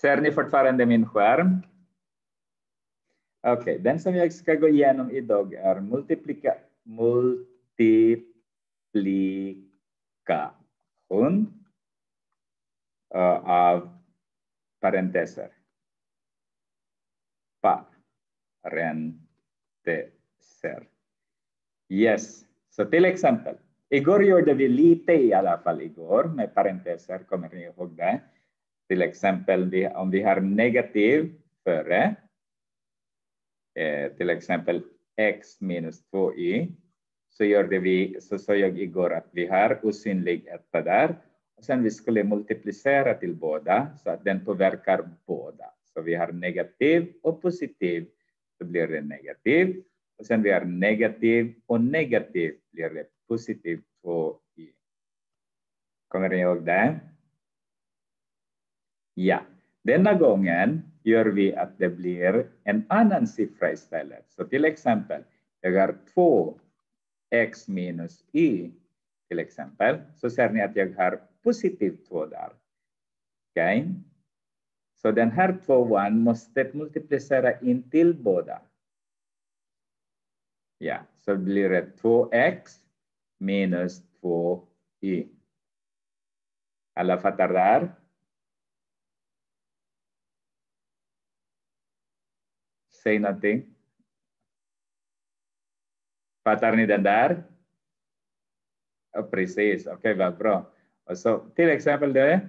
Ser ni fortfarande min skärm? Okej, okay. den som jag ska gå igenom idag är multiplika, multiplikation eh, av parenteser. Parenteser. Yes, så till exempel. Igår gjorde vi lite i alla fall igår med parenteser, kommer ni ihåg det? Till exempel om vi har negativ före, eh, till exempel x minus 2y, så gjorde vi, så såg jag igår att vi har osynlig etta där. Och sen vi skulle multiplicera till båda så att den påverkar båda. Så vi har negativ och positiv, så blir det negativ. Och sen vi har negativ och negativ blir det positiv 2y. Kommer ni ihåg det? Ja, denna gången gör vi att det blir en annan siffra istället. Så till exempel, jag har 2x minus y till exempel, så ser ni att jag har positivt 2 där. Okej? Okay? Så den här tvåan måste multiplicera in till båda. Ja, så blir det 2x minus 2y. Alla fattar där? say nothing. Patarni dandar. Oh, precis. Okej, okay, vad bra. Och så till exempel det.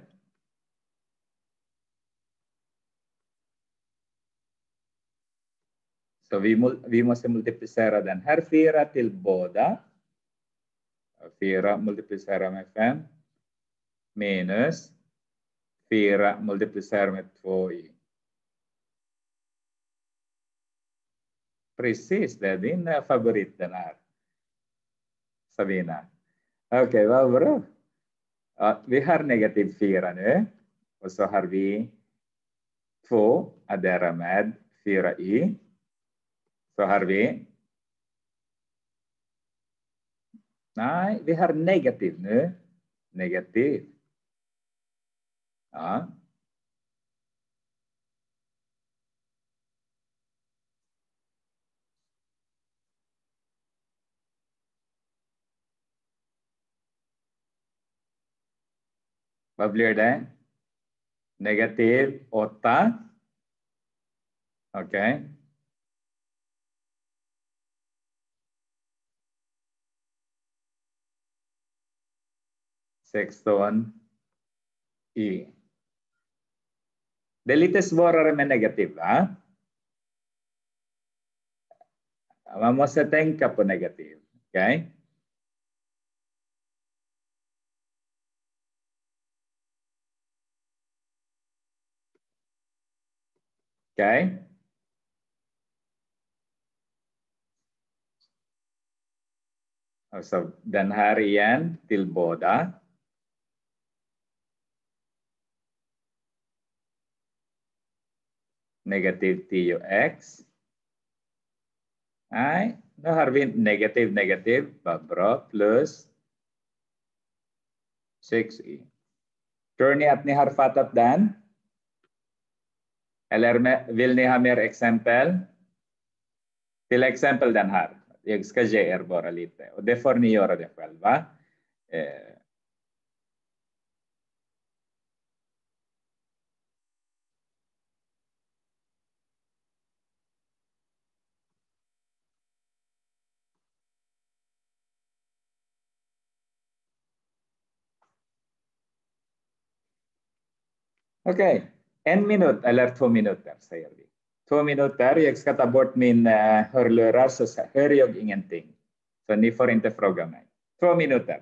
Så vi, vi måste multiplicera den här fyra till båda. Fyra multiplicera med fem minus fyra multiplicera med två i Precis, det är din eh, favorit den här. Sabina. Okej, okay, vad bra. Ja, vi har negativ 4 nu och så har vi 2 addera med 4i. Så har vi... Nej, vi har negativ nu. Negativ. Ja, Public than negative otta. Okay. Sixth one, E. The latest borrower may negative. Huh? Vamos a negatif, ah. ka Okay. Oh, so, dan harian tilboda. Negative TUX. Ay, no harbin negative negative babro plus 6e. Turni at ni harfatat dan Eller vill ni ha mer exempel? Till exempel den här. Jag ska ge er bara lite och det får ni göra det själva. Eh. Okej. Okay en minut eller två minuter, säger vi. Två minuter, jag ska ta bort min eh, hörlurar så hör jag ingenting. Så ni får inte fråga mig. Två minuter.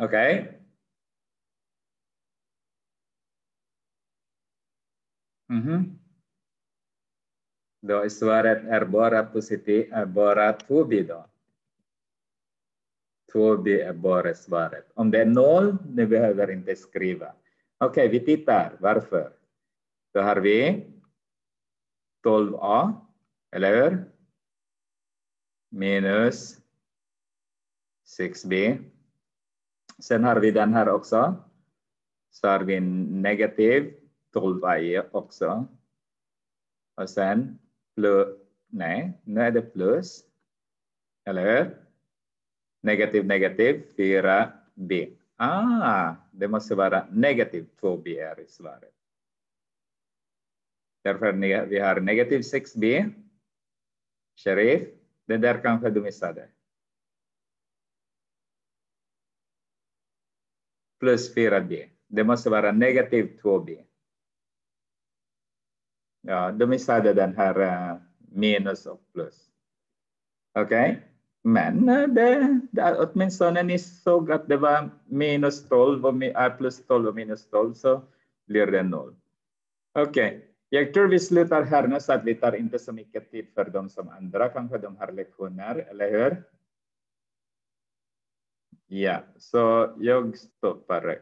Okay. Mm-hmm. bara 2B då? 2B är bara svaret. Om det är noll, ni behöver inte skriva. Okej, okay, vi tittar. Varför? Då har vi 12a, eller hur? Minus 6b Sen har vi den här också. Så har vi negativ 12i också. Och sen plus, nej, nu är det plus. Eller hur? Negativ, negativ 4b. Ah, det måste vara negativ 2b i svaret. Därför vi har negativ 6b. Sheriff, det där kanske du missade. plus 4b. Det måste vara negativ 2b. Ja, då missade den här uh, minus och plus. Okej, okay? men eh, det, det, åtminstone ni såg att det var minus 12 och uh, plus 12 och minus 12 så blir det noll. Okej, okay. jag tror vi slutar här nu så att vi tar inte så mycket tid för de som andra kanske de har lektioner, eller hur? Yeah, so still correct.